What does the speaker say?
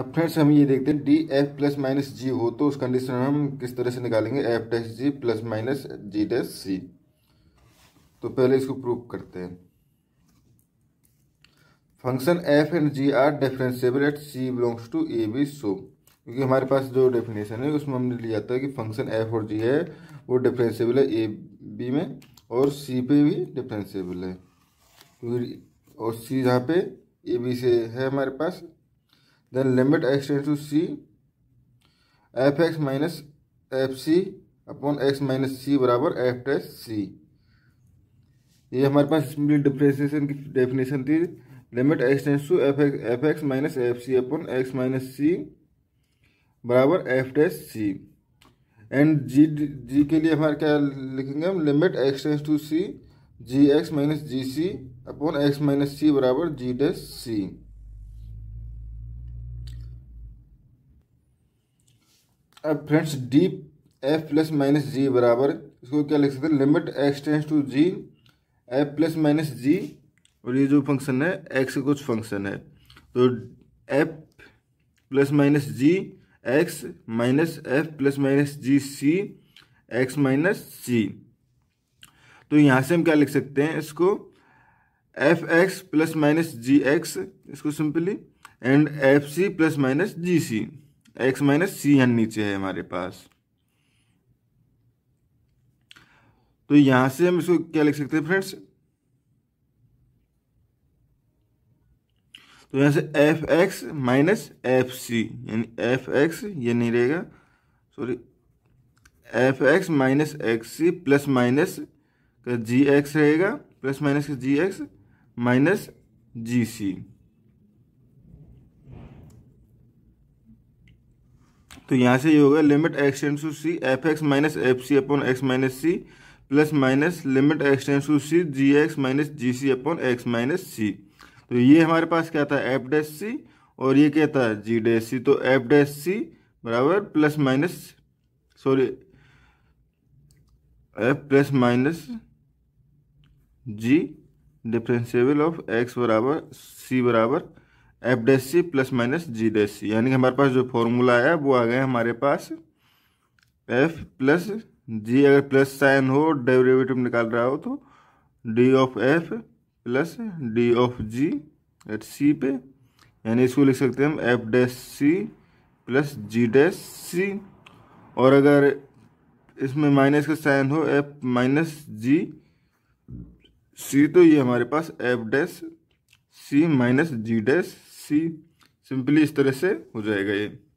अब फ्रेंड्स हम ये देखते हैं D F plus minus G हो तो उस कंडीशन में हम किस तरह से निकालेंगे F dash G plus minus G dash C तो पहले इसको प्रूव करते हैं function F and G are differentiable at C belongs to A B so क्योंकि हमारे पास जो डेफिनेशन है उसमें हमने लिया था कि फंक्शन एफ और जी है वो डिफरेंसेबल है ए बी में और सी पे भी डिफरेंसेबल है क्योंकि और सी जहाँ पे ए बी से है हमारे पास then limit x tends to c F X minus F C upon X minus C बराबर एफ डैश सी ये हमारे पास सिंपली डिफ्रेंसिएशन की डेफिनेशन थी limit X tends to F X F X minus F C upon X minus C बराबर F dash C and G G के लिए हमारे क्या लिखेंगे हम limit X tends to C G X minus G C upon X minus C बराबर G dash C अब friends D F plus minus G बराबर इसको क्या लिख सकते हैं limit X tends to G F plus minus G और ये जो फंक्शन है एक्स का कुछ फंक्शन है तो F plus minus G X minus F plus minus G C X minus C तो यहाँ से हम क्या लिख सकते हैं इसको F X plus minus G X इसको simply and F C plus minus G C X minus C N नीचे है हमारे पास तो यहां से हम इसको क्या लिख सकते हैं फ्रेंड्स तो यहां से F X minus F C यानी एफ एक्स ये नहीं रहेगा sorry F X minus X C plus minus का जी एक्स रहेगा प्लस माइनस का जी एक्स माइनस जी सी तो यहाँ से ये होगा limit X tends to C F X minus F C upon X minus C plus minus limit X tends to C G X minus G C upon X minus C तो ये हमारे पास क्या था एफ डैश सी और ये क्या था जी डैश सी तो एफ डैश सी बराबर plus minus sorry F plus minus G differentiable of X बराबर सी बराबर F dash C plus minus G dash C यानी कि हमारे पास जो फॉर्मूला है वो आ गया हमारे पास एफ प्लस जी अगर प्लस साइन हो डेरिवेटिव निकाल रहा हो तो D of F plus D of G at C पे यानी इसको लिख सकते हैं हम F dash C plus G dash C और अगर इसमें माइनस का साइन हो एफ माइनस जी सी तो ये हमारे पास F dash C minus G dash C simply इस तरह से हो जाएगा ये